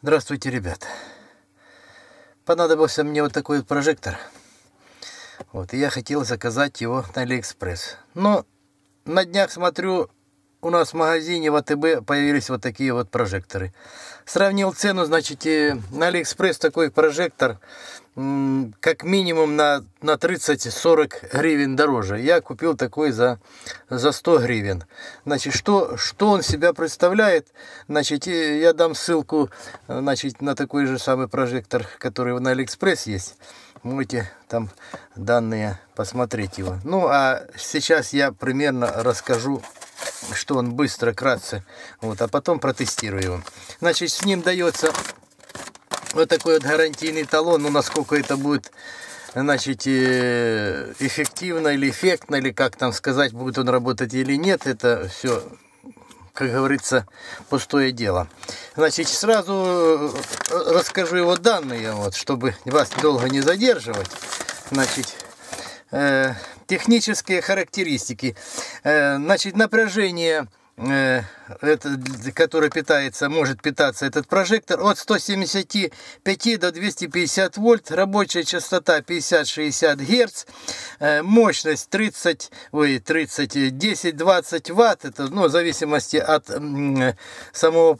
Здравствуйте, ребят. Понадобился мне вот такой вот прожектор. Вот, и я хотел заказать его на Алиэкспресс. Но на днях смотрю, у нас в магазине в а появились вот такие вот прожекторы. Сравнил цену, значит, и на Алиэкспресс такой прожектор как минимум на, на 30-40 гривен дороже. Я купил такой за, за 100 гривен. Значит, что, что он себя представляет? Значит, я дам ссылку значит, на такой же самый прожектор, который на Алиэкспресс есть. Можете там данные посмотреть его. Ну, а сейчас я примерно расскажу что он быстро, кратце. Вот, а потом протестирую его. Значит, с ним дается вот такой вот гарантийный талон. Ну, насколько это будет значит, э, эффективно или эффектно, или как там сказать, будет он работать или нет, это все, как говорится, пустое дело. Значит, сразу э, расскажу его данные, вот, чтобы вас долго не задерживать. Значит, э, Технические характеристики. Э, значит, напряжение э, которое питается, может питаться этот прожектор, от 175 до 250 вольт, рабочая частота 50-60 Гц, э, мощность 30, ой, 30, 10-20 ватт, это, ну, в зависимости от самого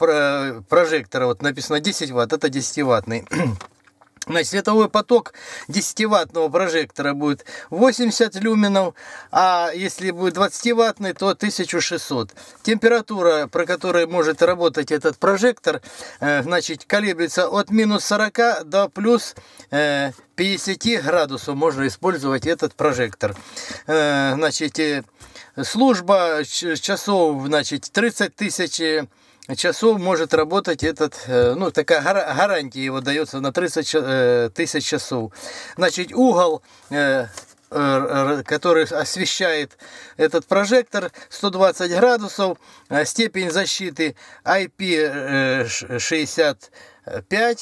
прожектора, вот написано 10 ватт, это 10 ваттный. значит световой поток 10-ваттного прожектора будет 80 люменов, а если будет 20-ваттный, то 1600. Температура, про которой может работать этот прожектор, э, значит, колеблется от минус 40 до плюс 50 э, градусов можно использовать этот прожектор. Э, значит, служба часов, значит, 30 тысяч часов может работать этот, э, ну, такая гарантия его дается на 30 э, тысяч часов. Значит, угол э, который освещает этот прожектор 120 градусов степень защиты IP65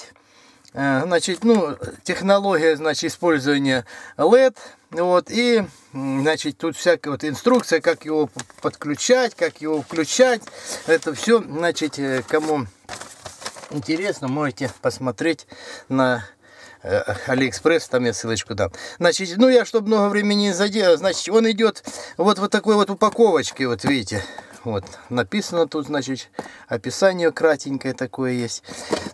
значит, ну, технология, значит, использования LED, вот, и, значит, тут всякая вот инструкция, как его подключать, как его включать, это все, значит, э, кому интересно, можете посмотреть на э, Алиэкспресс, там я ссылочку дам. Значит, ну я, чтобы много времени не задел, значит, он идет вот в вот такой вот упаковочке, вот видите, вот, написано тут, значит, описание кратенькое такое есть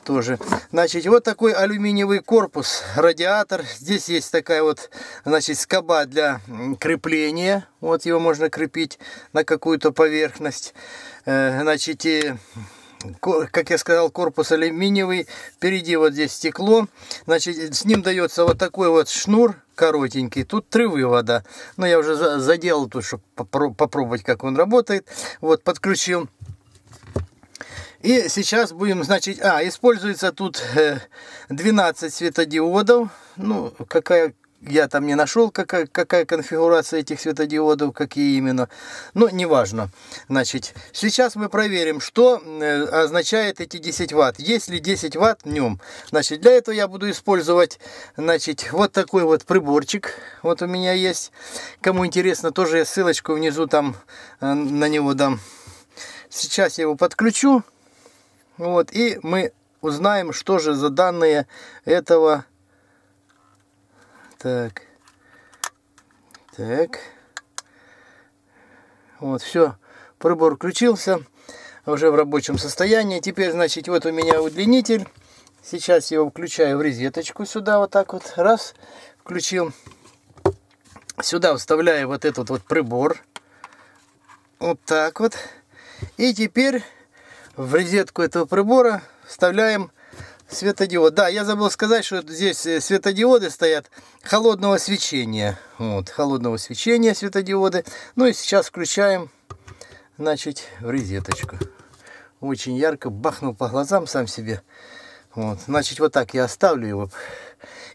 тоже. Значит, вот такой алюминиевый корпус, радиатор. Здесь есть такая вот, значит, скоба для крепления. Вот его можно крепить на какую-то поверхность. Э, значит, и как я сказал, корпус алюминиевый, впереди вот здесь стекло, значит, с ним дается вот такой вот шнур коротенький, тут три вывода, но я уже заделал тут, чтобы попробовать, как он работает, вот, подключил. И сейчас будем, значит, а, используется тут 12 э, светодиодов, ну, какая я там не нашел, какая, какая конфигурация этих светодиодов, какие именно. Но неважно. Значит, сейчас мы проверим, что э, означает эти 10 ватт. Есть ли 10 ватт в нем? Значит, для этого я буду использовать, значит, вот такой вот приборчик. Вот у меня есть. Кому интересно, тоже я ссылочку внизу там э, на него дам. Сейчас я его подключу. Вот, и мы узнаем, что же за данные этого так. Так. Вот, все. прибор включился. Уже в рабочем состоянии. Теперь, значит, вот у меня удлинитель. Сейчас я его включаю в розеточку сюда. Вот так вот. Раз. Включил. Сюда вставляю вот этот вот прибор. Вот так вот. И теперь в розетку этого прибора вставляем Светодиод. Да, я забыл сказать, что здесь э, светодиоды стоят холодного свечения. Вот, холодного свечения светодиоды. Ну и сейчас включаем, значит, в розеточку. Очень ярко бахнул по глазам сам себе. Вот, значит, вот так я оставлю его.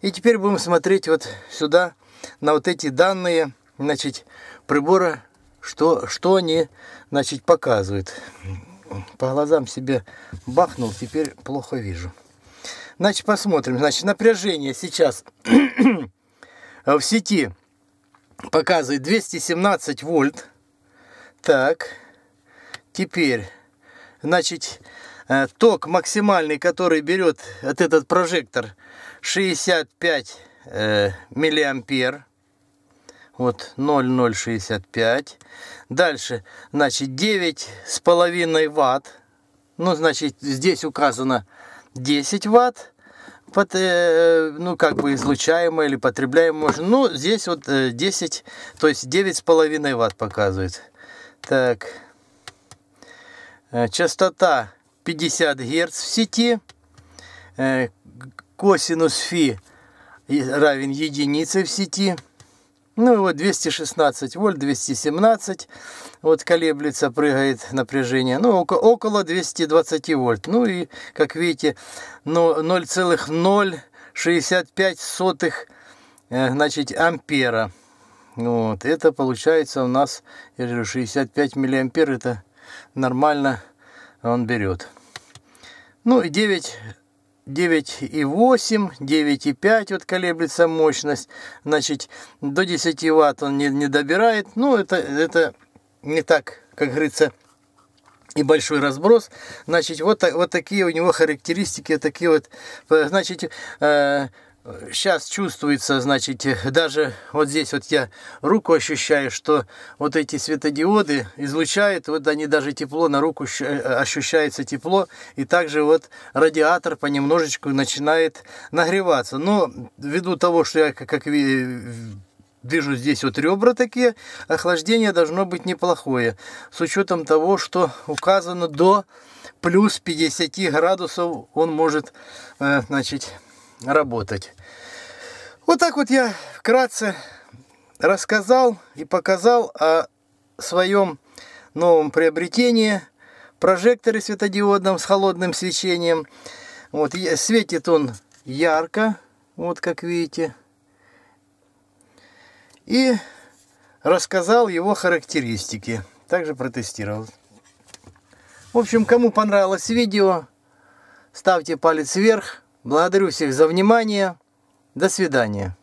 И теперь будем смотреть вот сюда, на вот эти данные, значит, прибора, что, что они, значит, показывают. По глазам себе бахнул, теперь плохо вижу. Значит, посмотрим. Значит, напряжение сейчас в сети показывает 217 вольт. Так, теперь, значит, э, ток максимальный, который берет от этот прожектор 65 э, миллиампер. Вот 0,065. Дальше, значит, 9,5 ватт. Ну, значит, здесь указано 10 ватт, под, э, э, ну, как бы излучаемая или потребляемая машина. Ну, здесь вот 10, э, то есть 9,5 ватт показывает. Так, частота 50 Гц в сети, косинус фи равен единице в сети. Ну и вот 216 вольт, 217, вот колеблется, прыгает напряжение, ну около, около 220 вольт. Ну и, как видите, 0,065 сотых, э, значит, ампера. Вот, это получается у нас, я говорю, 65 миллиампер, это нормально он берет. Ну и 9 9,8, 9,5 вот колеблется мощность, значит, до 10 ватт он не, не добирает, ну, это, это не так, как говорится, и большой разброс. Значит, вот, вот такие у него характеристики, такие вот, значит, э, сейчас чувствуется, значит, даже вот здесь вот я руку ощущаю, что вот эти светодиоды излучают, вот они даже тепло на руку э, ощущается тепло, и также вот радиатор понемножечку начинает нагреваться. Но ввиду того, что я как вижу здесь вот ребра такие, охлаждение должно быть неплохое, с учетом того, что указано до плюс 50 градусов он может, э, значит, работать. Вот так вот я вкратце рассказал и показал о своем новом приобретении прожекторе светодиодном с холодным свечением. Вот, светит он ярко, вот как видите. И рассказал его характеристики. Также протестировал. В общем, кому понравилось видео, ставьте палец вверх. Благодарю всех за внимание. До свидания.